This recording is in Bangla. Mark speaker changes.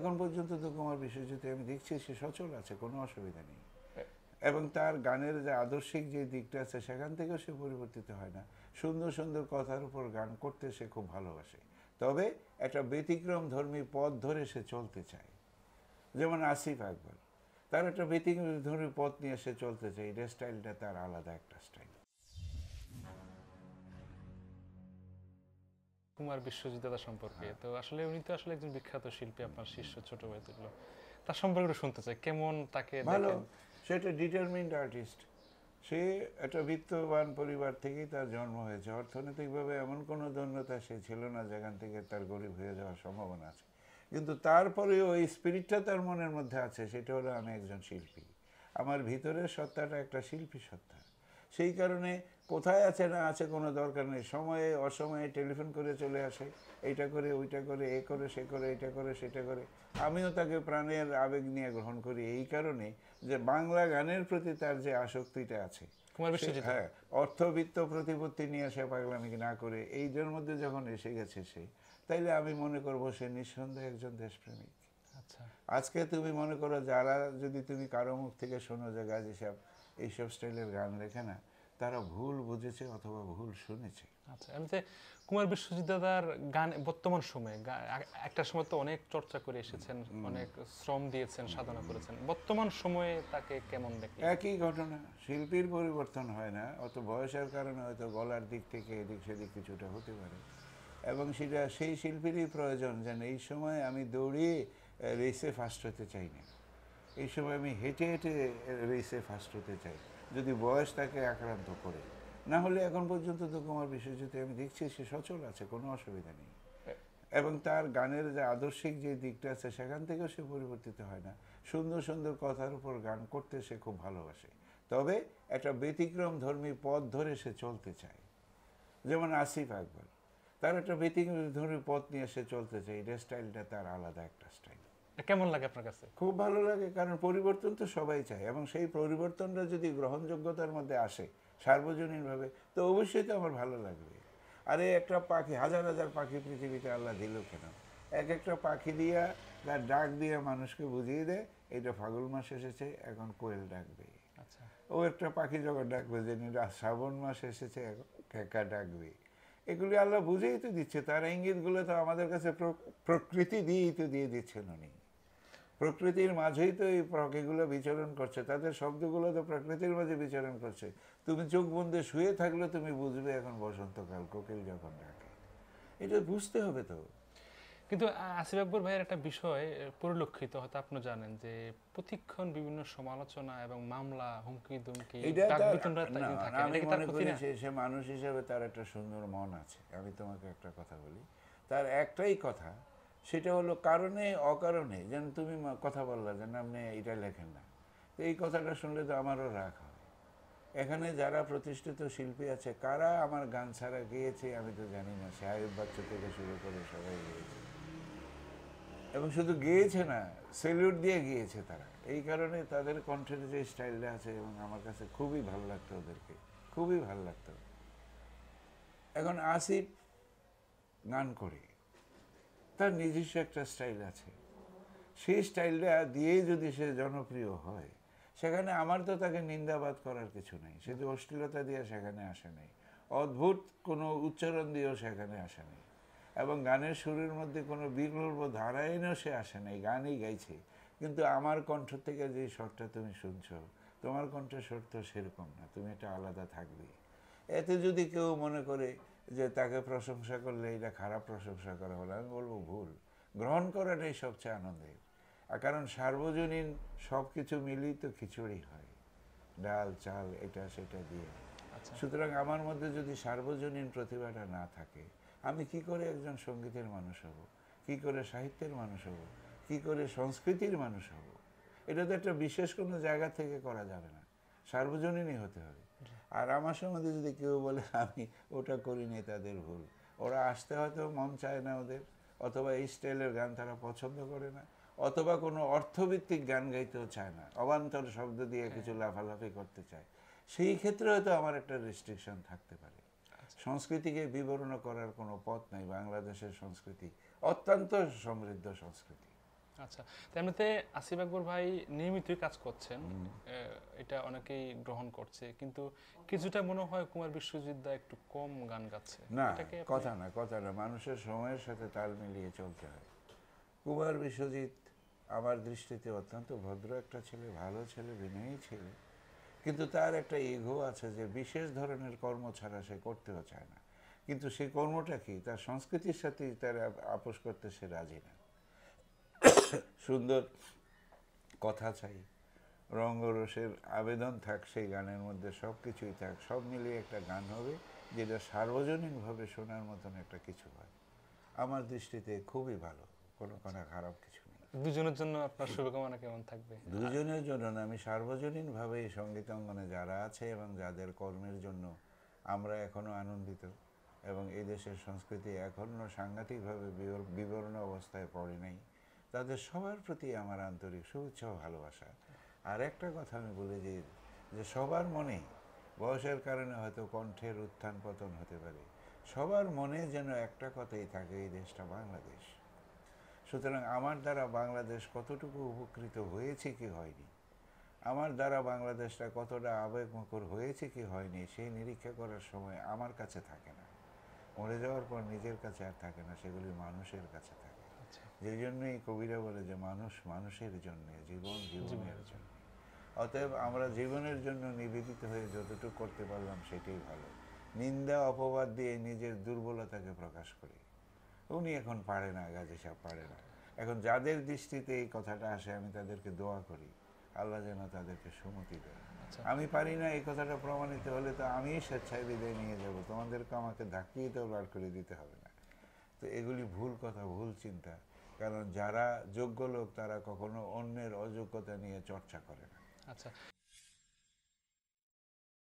Speaker 1: এখন পর্যন্ত তো কুমার বিশ্বজিতে আমি দেখছি সে সচল আছে কোনো অসুবিধা নেই এবং তার গানের যে আদর্শিক যে দিকটা আছে সেখান থেকেও সে পরিবর্তিত হয় না সুন্দর সুন্দর কথার উপর গান করতে সে খুব ভালোবাসে তবে একটা ব্যতিক্রম ধর্মী পথ ধরে সে চলতে চায় যেমন আসিফ আকবর তার একটা ব্যতিক্রম ধর্মী পথ নিয়ে সে চলতে চায় এটা স্টাইলটা তার আলাদা একটা স্টাইল কুমার বিশ্বজিৎ দাদা সম্পর্কে হ্যাঁ। তো
Speaker 2: আসলে উনি তো আসলে একজন বিখ্যাত শিল্পী আপনার শিষ্য ছোট ভাই তুললো তার সম্পর্কে শুনতে চাই কেমন তাকে ভালো
Speaker 1: একটা ডিটারমিন্ড আর্টিস্ট সে একটা বিত্তবান পরিবার থেকেই তার জন্ম হয়েছে অর্থনৈতিকভাবে এমন কোনো ধন্যতা সে ছিল না যেখান থেকে তার গরিব হয়ে যাওয়ার সম্ভাবনা আছে কিন্তু তারপরেও ওই স্পিরিটটা তার মনের মধ্যে আছে সেটা হলো আমি একজন শিল্পী আমার ভিতরের সত্তাটা একটা শিল্পী সত্তা সেই কারণে কোথায় আছে না আছে কোনো দরকার নেই সময়ে অসময়ে টেলিফোন করে চলে আসে এইটা করে ওইটা করে এ করে সে করে এটা করে সেটা করে আমিও তাকে প্রাণের আবেগ নিয়ে গ্রহণ করি এই কারণে যে বাংলা গানের প্রতি তার যে আসক্তিটা আছে হ্যাঁ অর্থবিত্ত প্রতিপত্তি নিয়ে সে পাগলামি না করে এইটার মধ্যে যখন এসে গেছে সে তাইলে আমি মনে করবো সে নিঃসন্দেহে একজন দেশপ্রেমিক আচ্ছা। আজকে তুমি মনে করো যারা যদি তুমি কারো মুখ থেকে শোনো যে গাজী সাহেব এইসব স্টাইলের গান লেখে না তারা ভুল বুঝেছে অথবা ভুল শুনেছে
Speaker 2: আচ্ছা এমনিতে কুমার বিশ্বজিৎ দাদার গান বর্তমান সময়ে একটা সময় তো অনেক চর্চা করে এসেছেন অনেক শ্রম দিয়েছেন সাধনা করেছেন বর্তমান সময়ে তাকে কেমন দেখেন
Speaker 1: একই ঘটনা শিল্পীর পরিবর্তন হয় না অত বয়সের কারণে হয়তো গলার দিক থেকে এদিক সেদিক কিছুটা হতে পারে এবং সেটা সেই শিল্পীরই প্রয়োজন যেন এই সময় আমি দৌড়িয়ে রেসে ফার্স্ট হতে চাই না এই সময় আমি হেঁটে হেঁটে রেসে ফার্স্ট হতে চাই যদি বয়স তাকে আক্রান্ত করে না হলে এখন পর্যন্ত তো কুমার বিশ্বজিৎ আমি দেখছি সে সচল আছে কোনো অসুবিধা নেই এবং তার গানের যে আদর্শিক যে দিকটা আছে সেখান থেকেও সে পরিবর্তিত হয় না সুন্দর সুন্দর কথার উপর গান করতে সে খুব ভালোবাসে তবে একটা ব্যতিক্রম ধর্মী পথ ধরে সে চলতে চায় যেমন আসিফ আকবর তার একটা ব্যতিক্রম ধর্মী পথ নিয়ে সে চলতে চায় এটা স্টাইলটা তার আলাদা একটা স্টাইল
Speaker 2: কেমন লাগে আপনার কাছে
Speaker 1: খুব ভালো লাগে কারণ পরিবর্তন তো সবাই চায় এবং সেই পরিবর্তনটা যদি গ্রহণযোগ্যতার মধ্যে আসে সার্বজনীনভাবে তো অবশ্যই তো আমার ভালো লাগবে আরে একটা পাখি হাজার হাজার পাখি পৃথিবীতে আল্লাহ দিল কেন এক একটা পাখি দিয়া তার ডাক দিয়ে মানুষকে বুঝিয়ে দেয় এটা ফাগুন মাস এসেছে এখন কোয়েল ডাকবে আচ্ছা। ও একটা পাখি যখন ডাকবে যে শ্রাবণ মাস এসেছে এখন ডাকবে এগুলি আল্লাহ বুঝেই তো দিচ্ছে তার ইঙ্গিতগুলো তো আমাদের কাছে প্রকৃতি দিয়েই তো দিয়ে দিচ্ছেন উনি প্রকৃতির মাঝেই তো এই পাখিগুলো বিচরণ করছে তাদের শব্দগুলো তো প্রকৃতির মাঝে বিচরণ করছে তুমি চোখ বন্ধে শুয়ে থাকলে তুমি বুঝবে এখন বসন্তকাল কোকিল যখন ডাকে এটা বুঝতে হবে তো
Speaker 2: কিন্তু আসিফ আকবর ভাইয়ের একটা বিষয় পরিলক্ষিত হয়তো আপনি জানেন যে প্রতিক্ষণ বিভিন্ন সমালোচনা এবং মামলা হুমকি দুমকি
Speaker 1: সে মানুষ হিসেবে তার একটা সুন্দর মন আছে আমি তোমাকে একটা কথা বলি তার একটাই কথা সেটা হলো কারণে অকারণে যেন তুমি কথা বললা যেন আপনি এটা লেখেন না তো এই কথাটা শুনলে তো আমারও রাগ হবে এখানে যারা প্রতিষ্ঠিত শিল্পী আছে কারা আমার গান ছাড়া গিয়েছে আমি তো জানি না সাহেব বাচ্চা থেকে শুরু করে সবাই গিয়েছে এবং শুধু গিয়েছে না সেলিউট দিয়ে গিয়েছে তারা এই কারণে তাদের কণ্ঠের যে স্টাইলটা আছে এবং আমার কাছে খুবই ভালো লাগতো ওদেরকে খুবই ভালো লাগতো এখন আসিফ গান করে তার নিজস্ব একটা স্টাইল আছে সেই স্টাইলটা দিয়েই যদি সে জনপ্রিয় হয় সেখানে আমার তো তাকে নিন্দাবাদ করার কিছু নেই সে তো অশ্লীলতা দিয়ে সেখানে আসে নাই অদ্ভুত কোনো উচ্চারণ দিয়েও সেখানে আসে নাই এবং গানের সুরের মধ্যে কোনো বিকল্প ধারায়ণও সে আসে নাই গানই গাইছে কিন্তু আমার কণ্ঠ থেকে যে স্বরটা তুমি শুনছো তোমার স্বর তো সেরকম না তুমি এটা আলাদা থাকবে এতে যদি কেউ মনে করে যে তাকে প্রশংসা করলে এটা খারাপ প্রশংসা করা হলো আমি বলবো ভুল গ্রহণ করাটাই সবচেয়ে আনন্দের আর কারণ সার্বজনীন সব কিছু মিলেই তো খিচুড়ি হয় ডাল চাল এটা সেটা দিয়ে আচ্ছা। সুতরাং আমার মধ্যে যদি সার্বজনীন প্রতিভাটা না থাকে আমি কি করে একজন সঙ্গীতের মানুষ হব কি করে সাহিত্যের মানুষ হব কি করে সংস্কৃতির মানুষ হব এটা তো একটা বিশেষ কোনো জায়গা থেকে করা যাবে না সার্বজনীনই হতে হবে আর আমার সঙ্গে যদি কেউ বলে আমি ওটা করিনি তাদের ভুল ওরা আসতে হয়তো মন চায় না ওদের অথবা এই স্টাইলের গান তারা পছন্দ করে না অথবা কোনো অর্থভিত্তিক গান গাইতেও চায় না অবান্তর শব্দ দিয়ে কিছু হ্যাঁ। লাফালাফি করতে চায় সেই ক্ষেত্রে হয়তো আমার একটা রেস্ট্রিকশন থাকতে পারে আচ্ছা। সংস্কৃতিকে বিবরণ করার কোনো পথ নাই বাংলাদেশের সংস্কৃতি অত্যন্ত সমৃদ্ধ সংস্কৃতি
Speaker 2: আচ্ছা তেমনিতে আসিফ আকবর ভাই নিয়মিতই কাজ করছেন এটা অনেকেই গ্রহণ করছে কিন্তু কিছুটা মনে হয় কুমার বিশ্বজিৎ দা একটু কম গান গাচ্ছে না কথা
Speaker 1: না কথা না মানুষের সময়ের সাথে তাল মিলিয়ে চলতে হয় কুমার বিশ্বজিৎ আমার দৃষ্টিতে অত্যন্ত ভদ্র একটা ছেলে ভালো ছেলে বিনয়ী ছেলে কিন্তু তার একটা ইগো আছে যে বিশেষ ধরনের কর্ম ছাড়া সে করতেও চায় না কিন্তু সেই কর্মটা কি তার সংস্কৃতির সাথে তার আপোষ করতে সে রাজি না সুন্দর কথা চাই রঙ্গরসের আবেদন থাক সেই গানের মধ্যে সব কিছুই থাক সব মিলিয়ে একটা গান হবে যেটা সার্বজনীনভাবে শোনার মতন একটা কিছু হয় আমার দৃষ্টিতে খুবই ভালো কোনো কোনো খারাপ কিছু
Speaker 2: নেই দুজনের জন্য আপনার শুভকামনা কেমন থাকবে
Speaker 1: দুজনের জন্য না আমি সার্বজনীনভাবে এই সঙ্গীত অঙ্গনে যারা আছে এবং যাদের কর্মের জন্য আমরা এখনও আনন্দিত এবং এই দেশের সংস্কৃতি এখনও সাংঘাতিকভাবে বিবর্ণ অবস্থায় পড়ে নাই তাদের সবার প্রতি আমার আন্তরিক শুভেচ্ছা ও ভালোবাসা আর একটা কথা আমি বলে দিই যে সবার মনে বয়সের কারণে হয়তো কণ্ঠের উত্থান পতন হতে পারে সবার মনে যেন একটা কথাই থাকে এই দেশটা বাংলাদেশ সুতরাং আমার দ্বারা বাংলাদেশ কতটুকু উপকৃত হয়েছে কি হয়নি আমার দ্বারা বাংলাদেশটা কতটা আবেগমুখর হয়েছে কি হয়নি সেই নিরীক্ষা করার সময় আমার কাছে থাকে না মরে যাওয়ার পর নিজের কাছে আর থাকে না সেগুলি মানুষের কাছে থাকে যেই জন্যই কবিরা বলে যে মানুষ মানুষের জন্য জীবন জীবনের জন্য অতএব আমরা জীবনের জন্য নিবেদিত হয়ে যতটুকু করতে পারলাম সেটাই ভালো নিন্দা অপবাদ দিয়ে নিজের দুর্বলতাকে প্রকাশ করি উনি এখন পারে না গাজী সব পারে না এখন যাদের দৃষ্টিতে এই কথাটা আসে আমি তাদেরকে দোয়া করি আল্লাহ যেন তাদেরকে সুমতি দেয় আচ্ছা। আমি পারি না এই কথাটা প্রমাণিত হলে তো আমি স্বেচ্ছায় বিদায় নিয়ে যাব তোমাদেরকে আমাকে ধাক্কিয়ে তো বার করে দিতে হবে না তো এগুলি ভুল কথা ভুল চিন্তা কারণ যারা যোগ্য লোক তারা কখনো অন্যের অযোগ্যতা নিয়ে চর্চা করে না আচ্ছা